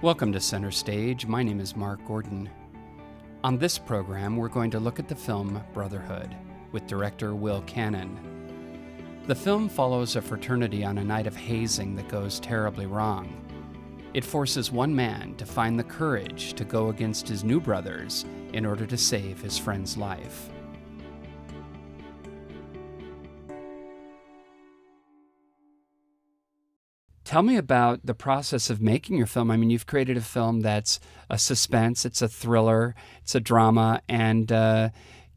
Welcome to Center Stage. My name is Mark Gordon. On this program, we're going to look at the film Brotherhood with director Will Cannon. The film follows a fraternity on a night of hazing that goes terribly wrong. It forces one man to find the courage to go against his new brothers in order to save his friend's life. Tell me about the process of making your film. I mean, you've created a film that's a suspense, it's a thriller, it's a drama, and uh,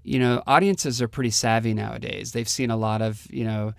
you know, audiences are pretty savvy nowadays. They've seen a lot of you know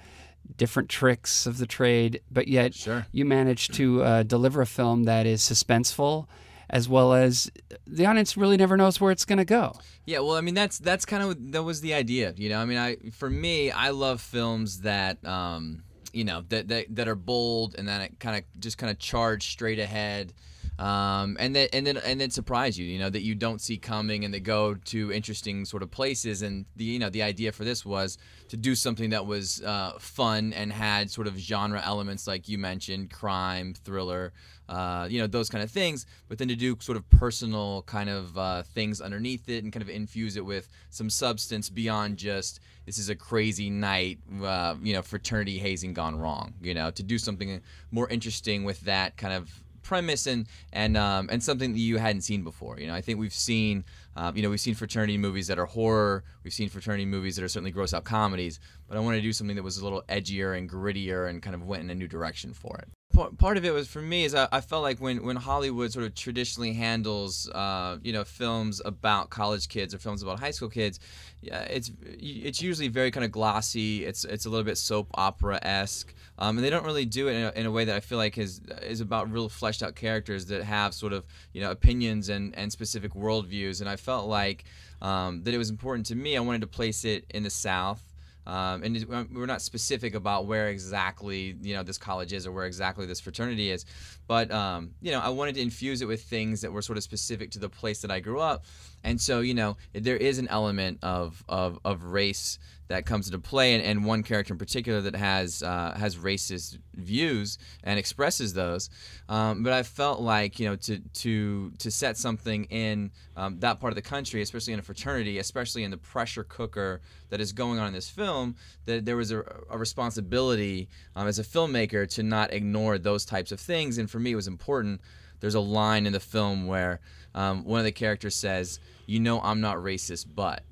different tricks of the trade, but yet sure. you managed to uh, deliver a film that is suspenseful as well as the audience really never knows where it's going to go. Yeah, well, I mean that's that's kind of that was the idea, you know. I mean, I for me, I love films that um, you know that that, that are bold and that kind of just kind of charge straight ahead um, and then and then and then surprise you, you know, that you don't see coming, and that go to interesting sort of places. And the you know the idea for this was to do something that was uh, fun and had sort of genre elements, like you mentioned, crime, thriller, uh, you know, those kind of things. But then to do sort of personal kind of uh, things underneath it, and kind of infuse it with some substance beyond just this is a crazy night, uh, you know, fraternity hazing gone wrong. You know, to do something more interesting with that kind of premise and and um, and something that you hadn't seen before. You know, I think we've seen um, you know we've seen fraternity movies that are horror. We've seen fraternity movies that are certainly gross out comedies. But I wanted to do something that was a little edgier and grittier and kind of went in a new direction for it part of it was for me is I, I, felt like when, when Hollywood sort of traditionally handles uh, you know films about college kids or films about high school kids, yeah, it's it's usually very kind of glossy. It's it's a little bit soap opera esque, um, and they don't really do it in a, in a, way that I feel like is is about real fleshed out characters that have sort of you know opinions and and specific worldviews. And I felt like um, that it was important to me. I wanted to place it in the South. Um, and we're not specific about where exactly you know this college is or where exactly this fraternity is, but um, you know I wanted to infuse it with things that were sort of specific to the place that I grew up, and so you know there is an element of of, of race that comes into play, and, and one character in particular that has uh, has racist views and expresses those. Um, but I felt like you know to to to set something in um, that part of the country, especially in a fraternity, especially in the pressure cooker that is going on in this film, that there was a, a responsibility um, as a filmmaker to not ignore those types of things. And for me, it was important. There's a line in the film where um, one of the characters says, "You know, I'm not racist, but."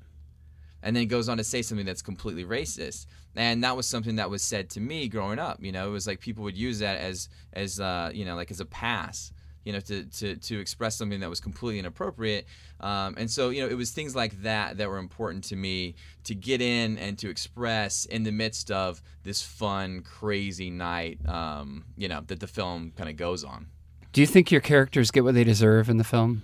and then goes on to say something that's completely racist. And that was something that was said to me growing up. You know, it was like people would use that as as uh, you know like as a pass. You know, to, to, to express something that was completely inappropriate. Um, and so, you know, it was things like that that were important to me to get in and to express in the midst of this fun, crazy night, um, you know, that the film kind of goes on. Do you think your characters get what they deserve in the film?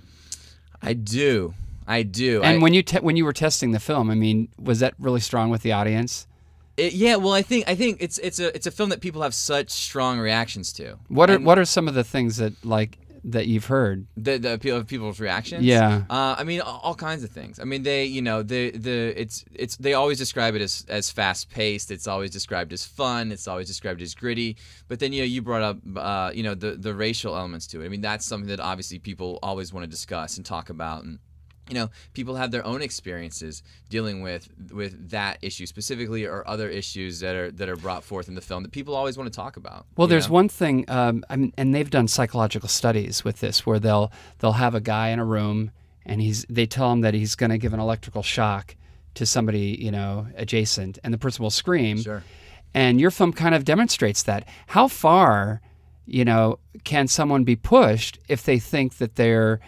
I do. I do. And I, when you when you were testing the film, I mean, was that really strong with the audience? It, yeah, well, I think I think it's it's a it's a film that people have such strong reactions to. What are and, what are some of the things that like that you've heard? The the people's reactions. Yeah. Uh, I mean, all, all kinds of things. I mean, they you know the the it's it's they always describe it as as fast paced. It's always described as fun. It's always described as gritty. But then you know you brought up uh, you know the the racial elements to it. I mean, that's something that obviously people always want to discuss and talk about and you know people have their own experiences dealing with with that issue specifically or other issues that are that are brought forth in the film that people always want to talk about well there's know? one thing um, I mean, and they've done psychological studies with this where they'll they'll have a guy in a room and he's they tell him that he's going to give an electrical shock to somebody you know adjacent and the person will scream sure. and your film kind of demonstrates that how far you know can someone be pushed if they think that they're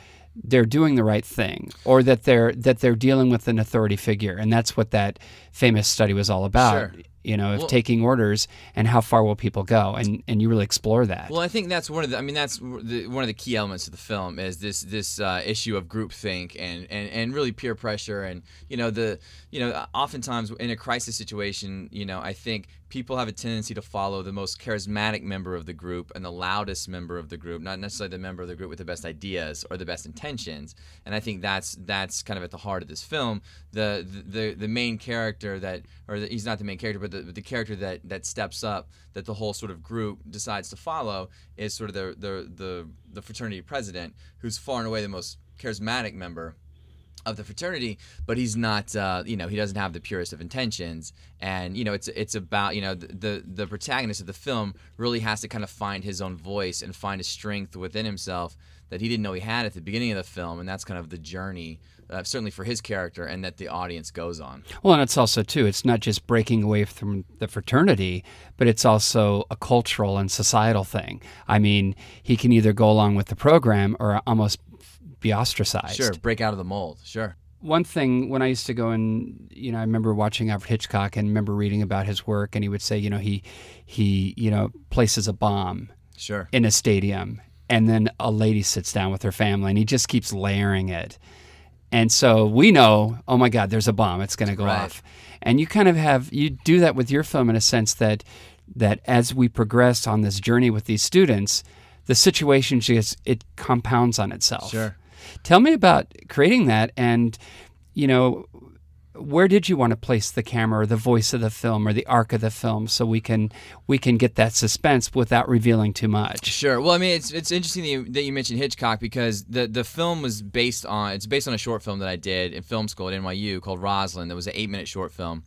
they're doing the right thing or that they're that they're dealing with an authority figure and that's what that famous study was all about sure. you know of well, taking orders and how far will people go and and you really explore that well i think that's one of the i mean that's the, one of the key elements of the film is this this uh, issue of groupthink and, and and really peer pressure and you know the you know oftentimes in a crisis situation you know i think people have a tendency to follow the most charismatic member of the group and the loudest member of the group, not necessarily the member of the group with the best ideas or the best intentions. And I think that's that's kind of at the heart of this film. The the the main character that, or the, he's not the main character, but the, the character that that steps up, that the whole sort of group decides to follow, is sort of the the the, the fraternity president, who's far and away the most charismatic member of the fraternity, but he's not, uh, you know, he doesn't have the purest of intentions. And you know, it's it's about you know the, the, the protagonist of the film really has to kind of find his own voice and find a strength within himself that he didn't know he had at the beginning of the film, and that's kind of the journey. Uh, certainly for his character, and that the audience goes on. Well, and it's also too. It's not just breaking away from the fraternity, but it's also a cultural and societal thing. I mean, he can either go along with the program or almost be ostracized. Sure, break out of the mold. Sure. One thing when I used to go and you know I remember watching Alfred Hitchcock and remember reading about his work and he would say you know he he you know places a bomb sure in a stadium and then a lady sits down with her family and he just keeps layering it and so we know, oh my God, there's a bomb. It's going to go right. off. And you kind of have, you do that with your film in a sense that, that as we progress on this journey with these students, the situation just it compounds on itself. Sure. Tell me about creating that and you know where did you want to place the camera or the voice of the film or the arc of the film so we can we can get that suspense without revealing too much sure well i mean it's it's interesting that you, that you, mentioned hitchcock because the the film was based on it's based on a short film that i did in film school at nyu called roslyn that was an eight minute short film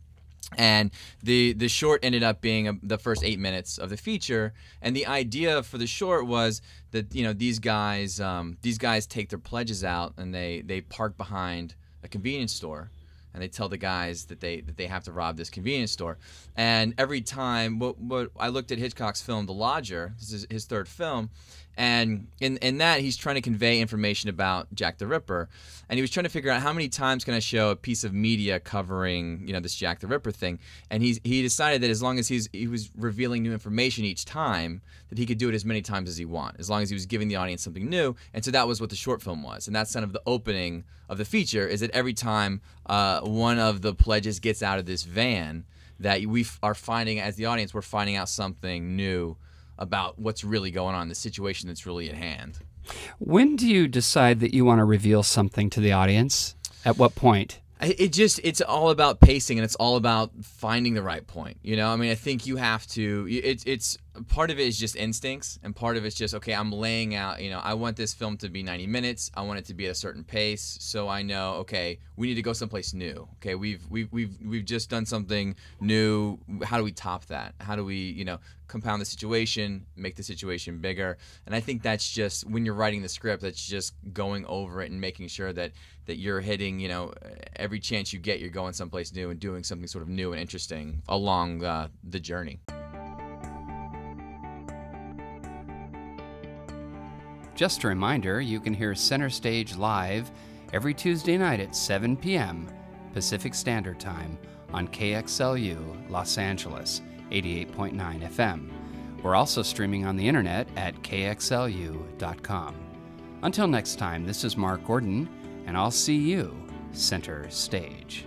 and the the short ended up being um, the first eight minutes of the feature and the idea for the short was that you know these guys um, these guys take their pledges out and they they park behind a convenience store and they tell the guys that they that they have to rob this convenience store. And every time, what what I looked at Hitchcock's film The Lodger, this is his third film, and in in that he's trying to convey information about Jack the Ripper, and he was trying to figure out how many times can I show a piece of media covering you know this Jack the Ripper thing, and he he decided that as long as he's he was revealing new information each time, that he could do it as many times as he want, as long as he was giving the audience something new, and so that was what the short film was, and that's kind of the opening of the feature is that every time. Uh, one of the pledges gets out of this van that we are finding as the audience we're finding out something new about what's really going on the situation that's really at hand when do you decide that you want to reveal something to the audience at what point it just it's all about pacing and it's all about finding the right point you know i mean i think you have to it's it's part of it is just instincts and part of it's just okay i'm laying out you know i want this film to be 90 minutes i want it to be at a certain pace so i know okay we need to go someplace new okay we've we've we've, we've just done something new how do we top that how do we you know compound the situation make the situation bigger and i think that's just when you're writing the script that's just going over it and making sure that that you're hitting you know every chance you get you're going someplace new and doing something sort of new and interesting along uh, the journey Just a reminder, you can hear Center Stage live every Tuesday night at 7 p.m. Pacific Standard Time on KXLU Los Angeles 88.9 FM. We're also streaming on the internet at kxlu.com. Until next time, this is Mark Gordon, and I'll see you center stage.